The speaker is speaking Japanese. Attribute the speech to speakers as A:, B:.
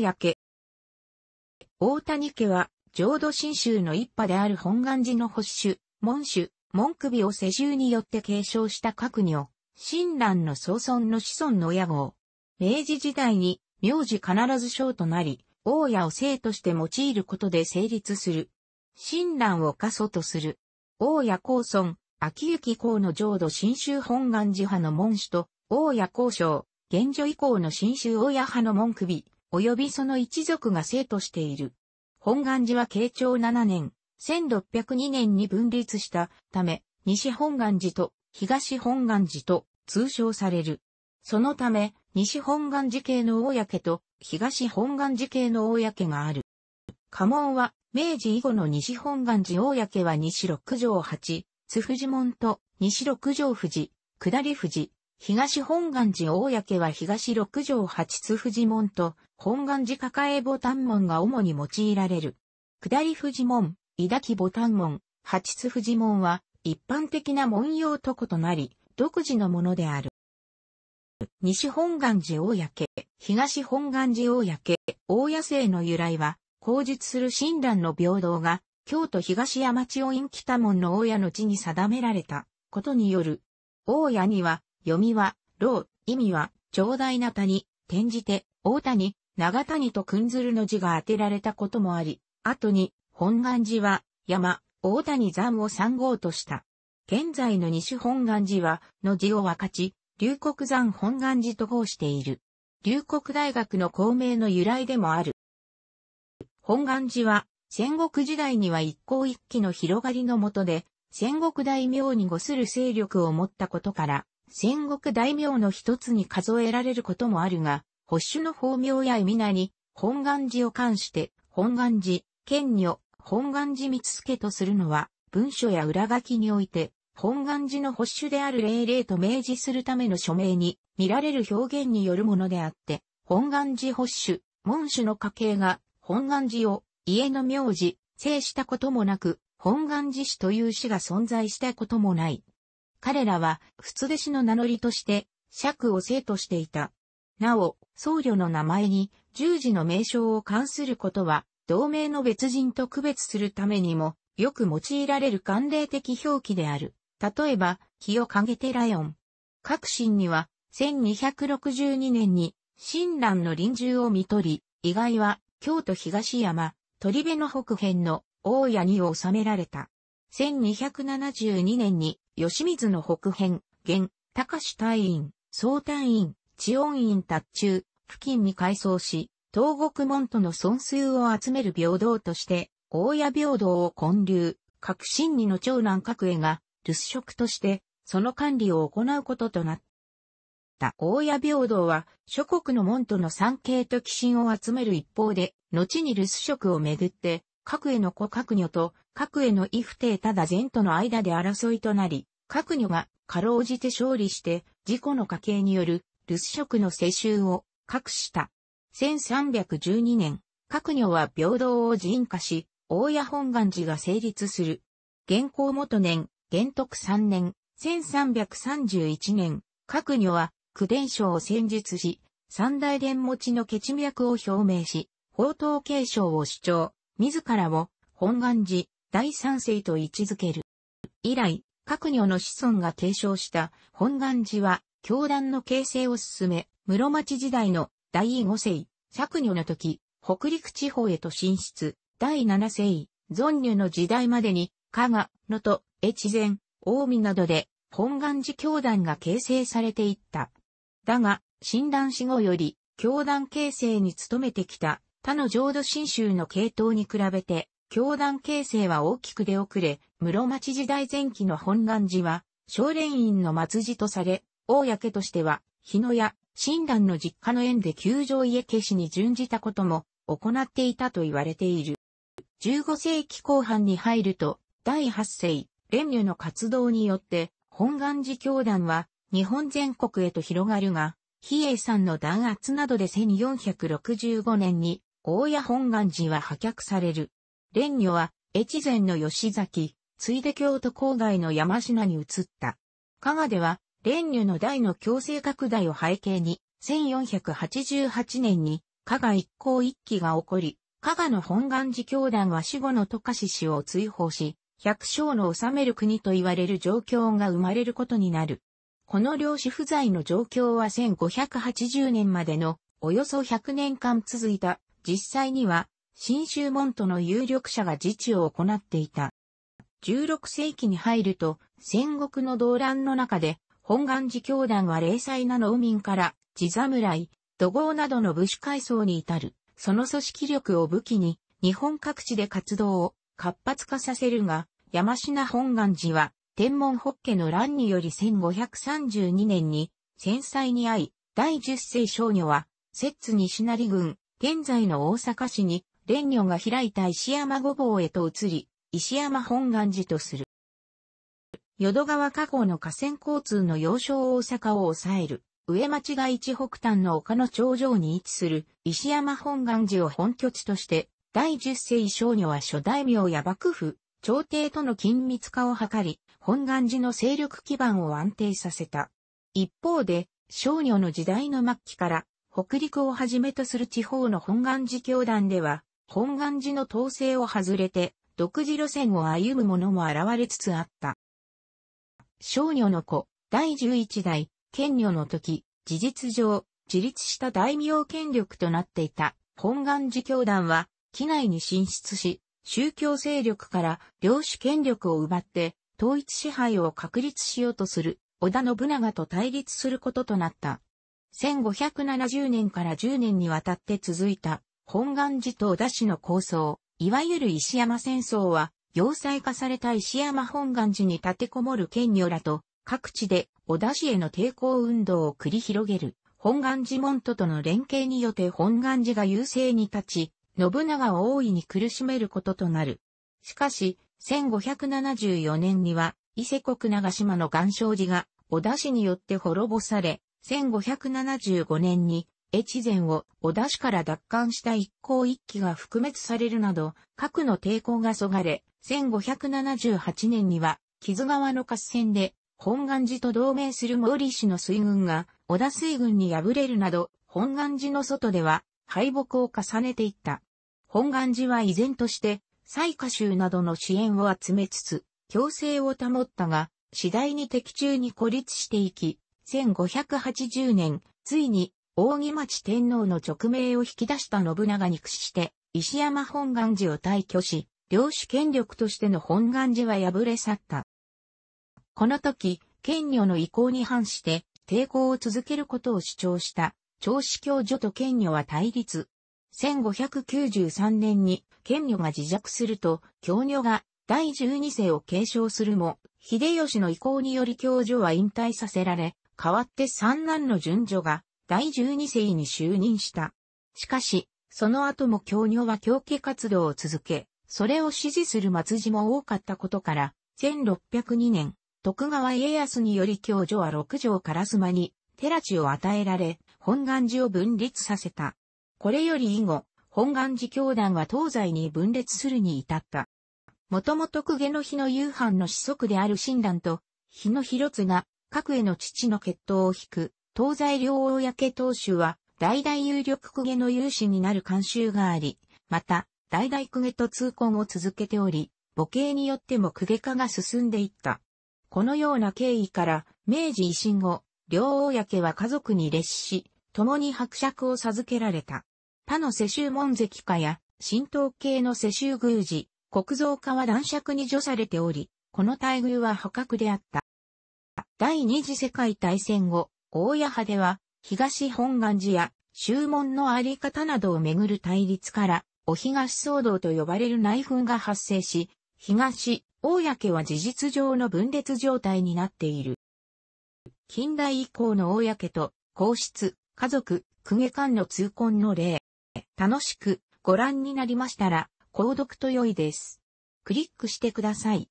A: 家。大谷家は、浄土真宗の一派である本願寺の保守、門主、門首を世襲によって継承した各女、親鸞の総尊の子孫の親号。明治時代に、名字必ず章となり、大家を姓として用いることで成立する。親鸞を過疎とする。大家公孫、秋行公の浄土真宗本願寺派の門主と、大家公将、現女以降の新州親派の門首、及びその一族が生徒している。本願寺は慶長7年、1602年に分立したため、西本願寺と東本願寺と通称される。そのため、西本願寺系の大家家と東本願寺系の大家家がある。家紋は、明治以後の西本願寺大家家は西六条八、津藤門と西六条富士、下り富士、東本願寺大家家は東六条八津藤門と本願寺抱えボタン門が主に用いられる。下り富士門、抱き木ボタン門、八津富士門は一般的な文様ととなり、独自のものである。西本願寺大焼東本願寺大焼大野生の由来は、口述する親鸞の平等が、京都東山代院北門の大屋の地に定められたことによる。大屋には、読みは、老、意味は、長大な谷、転じて、大谷、長谷とくんずるの字が当てられたこともあり、後に本願寺は山、大谷山を三号とした。現在の西本願寺は、の字を分かち、龍谷山本願寺と号している。龍谷大学の校名の由来でもある。本願寺は、戦国時代には一向一揆の広がりのもとで、戦国大名にごする勢力を持ったことから、戦国大名の一つに数えられることもあるが、保守の法名や意味なり、本願寺を関して、本願寺、県女、本願寺光助とするのは、文書や裏書きにおいて、本願寺の保守である霊霊と明示するための署名に見られる表現によるものであって、本願寺保守、門主の家系が本願寺を家の名字、制したこともなく、本願寺氏という氏が存在したこともない。彼らは、仏弟子の名乗りとして、釈を生としていた。なお、僧侶の名前に十字の名称を関することは、同名の別人と区別するためにも、よく用いられる慣例的表記である。例えば、清影寺ン。各神には、1262年に、親鸞の臨終を見取り、意外は、京都東山、鳥辺の北辺の大谷に収められた。1272年に、吉水の北辺、現、高志隊員、総隊員、治安院達中、付近に改装し、東国門との損数を集める平等として、大谷平等を建立、各新二の長男各栄が、留守職として、その管理を行うこととなった。大谷平等は、諸国の門との産経と寄進を集める一方で、後に留守職をめぐって、各への子各女と、各への異不定ただ前との間で争いとなり、各女がかろうじて勝利して、自己の家系による留守職の世襲を、各した。1312年、各女は平等を人化し、大谷本願寺が成立する。現行元年、元徳3年、1331年、各女は、九伝書を戦術し、三大伝持ちの血脈を表明し、宝刀継承を主張、自らを、本願寺、第三世と位置づける。以来、各女の子孫が継承した本願寺は、教団の形成を進め、室町時代の第5世、作女の時、北陸地方へと進出、第7世、存女の時代までに、加賀、野戸、越前、近江などで、本願寺教団が形成されていった。だが、診断死後より、教団形成に努めてきた、他の浄土真宗の系統に比べて、教団形成は大きく出遅れ、室町時代前期の本願寺は、少年院の末寺とされ、大家としては、日野屋、親鸞の実家の縁で球場家消しに準じたことも行っていたと言われている。15世紀後半に入ると、第8世、蓮如の活動によって、本願寺教団は日本全国へと広がるが、比叡山の弾圧などで1465年に、大谷本願寺は破却される。蓮如は、越前の吉崎、ついで京都郊外の山品に移った。加賀では、連如の大の強制拡大を背景に、1488年に、加賀一行一揆が起こり、加賀の本願寺教団は死後の渡嘉氏氏を追放し、百姓の治める国と言われる状況が生まれることになる。この領主不在の状況は1580年までのおよそ100年間続いた。実際には、新州門徒の有力者が自治を行っていた。16世紀に入ると、戦国の動乱の中で、本願寺教団は零細な農民から、地侍、土豪などの武士階層に至る、その組織力を武器に、日本各地で活動を活発化させるが、山品本願寺は、天文法家の乱により1532年に、戦災に遭い、第十世少女は、摂津西成郡、現在の大阪市に、蓮女が開いた石山御坊へと移り、石山本願寺とする。淀川河口の河川交通の要衝大阪を抑える、上町が一北端の丘の頂上に位置する石山本願寺を本拠地として、第十世少女は諸大名や幕府、朝廷との緊密化を図り、本願寺の勢力基盤を安定させた。一方で、少女の時代の末期から、北陸をはじめとする地方の本願寺教団では、本願寺の統制を外れて、独自路線を歩む者も現れつつあった。少女の子、第十一代、権女の時、事実上、自立した大名権力となっていた、本願寺教団は、機内に進出し、宗教勢力から領主権力を奪って、統一支配を確立しようとする、織田信長と対立することとなった。1570年から10年にわたって続いた、本願寺と織田氏の構想、いわゆる石山戦争は、要塞化された石山本願寺に立てこもる県女らと、各地で小田市への抵抗運動を繰り広げる、本願寺門徒との連携によって本願寺が優勢に立ち、信長を大いに苦しめることとなる。しかし、1574年には、伊勢国長島の岩礁寺が、小田氏によって滅ぼされ、1575年に、越前を小田氏から奪還した一向一揆が覆滅されるなど、核の抵抗がそがれ、1578年には、木津川の合戦で、本願寺と同盟する毛利氏の水軍が、織田水軍に敗れるなど、本願寺の外では、敗北を重ねていった。本願寺は依然として、西下州などの支援を集めつつ、強制を保ったが、次第に敵中に孤立していき、1580年、ついに、扇町天皇の勅命を引き出した信長に屈して、石山本願寺を退去し、領主権力としての本願寺は破れ去った。この時、権女の意向に反して抵抗を続けることを主張した長子教女と権女は対立。1593年に権女が自弱すると、教女が第12世を継承するも、秀吉の意向により教女は引退させられ、代わって三男の順女が第12世に就任した。しかし、その後も教女は教家活動を続け、それを支持する末寺も多かったことから、1602年、徳川家康により教女は六条唐妻に、寺地を与えられ、本願寺を分裂させた。これより以後、本願寺教団は東西に分裂するに至った。もともと公家の日の夕飯の子息である親鸞と、日の広津が、各への父の血統を引く、東西両公当主は、代々有力公家の有志になる慣習があり、また、大々公家と通行を続けており、母系によっても公家化が進んでいった。このような経緯から、明治維新後、両公家は家族に列し、共に伯爵を授けられた。他の世襲門跡家や、神道系の世襲宮司、国造家は男爵に除されており、この待遇は破格であった。第二次世界大戦後、大谷派では、東本願寺や、宗門のあり方などをめぐる対立から、お東騒動と呼ばれる内紛が発生し、東、大焼けは事実上の分裂状態になっている。近代以降の大焼けと、皇室、家族、公家間の痛恨の例。楽しくご覧になりましたら、購読と良いです。クリックしてください。